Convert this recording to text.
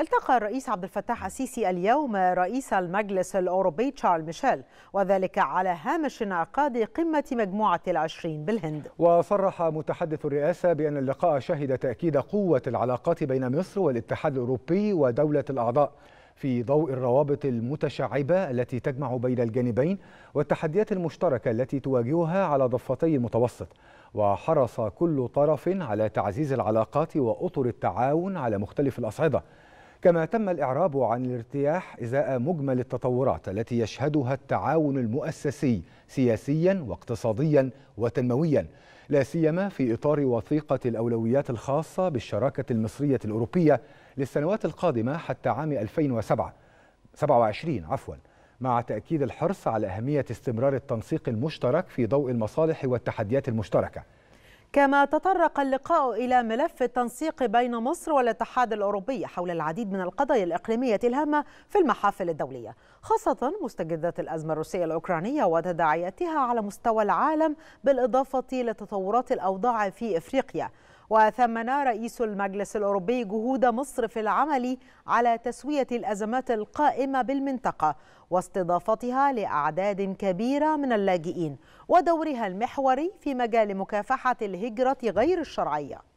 التقى الرئيس عبد الفتاح السيسي اليوم رئيس المجلس الأوروبي تشارل ميشيل وذلك على هامش انعقاد قمة مجموعة العشرين بالهند وصرح متحدث الرئاسة بأن اللقاء شهد تأكيد قوة العلاقات بين مصر والاتحاد الأوروبي ودولة الأعضاء في ضوء الروابط المتشعبة التي تجمع بين الجانبين والتحديات المشتركة التي تواجهها على ضفتي المتوسط وحرص كل طرف على تعزيز العلاقات وأطر التعاون على مختلف الأصعدة كما تم الإعراب عن الارتياح إزاء مجمل التطورات التي يشهدها التعاون المؤسسي سياسيا واقتصاديا وتنمويا لا سيما في إطار وثيقة الأولويات الخاصة بالشراكة المصرية الأوروبية للسنوات القادمة حتى عام 2027 عفوا مع تأكيد الحرص على أهمية استمرار التنسيق المشترك في ضوء المصالح والتحديات المشتركة كما تطرق اللقاء إلى ملف التنسيق بين مصر والاتحاد الأوروبي حول العديد من القضايا الإقليمية الهامة في المحافل الدولية خاصة مستجدات الأزمة الروسية الأوكرانية وتداعياتها على مستوى العالم بالإضافة لتطورات الأوضاع في إفريقيا وثمن رئيس المجلس الأوروبي جهود مصر في العمل على تسوية الأزمات القائمة بالمنطقة واستضافتها لأعداد كبيرة من اللاجئين ودورها المحوري في مجال مكافحة الهجرة غير الشرعية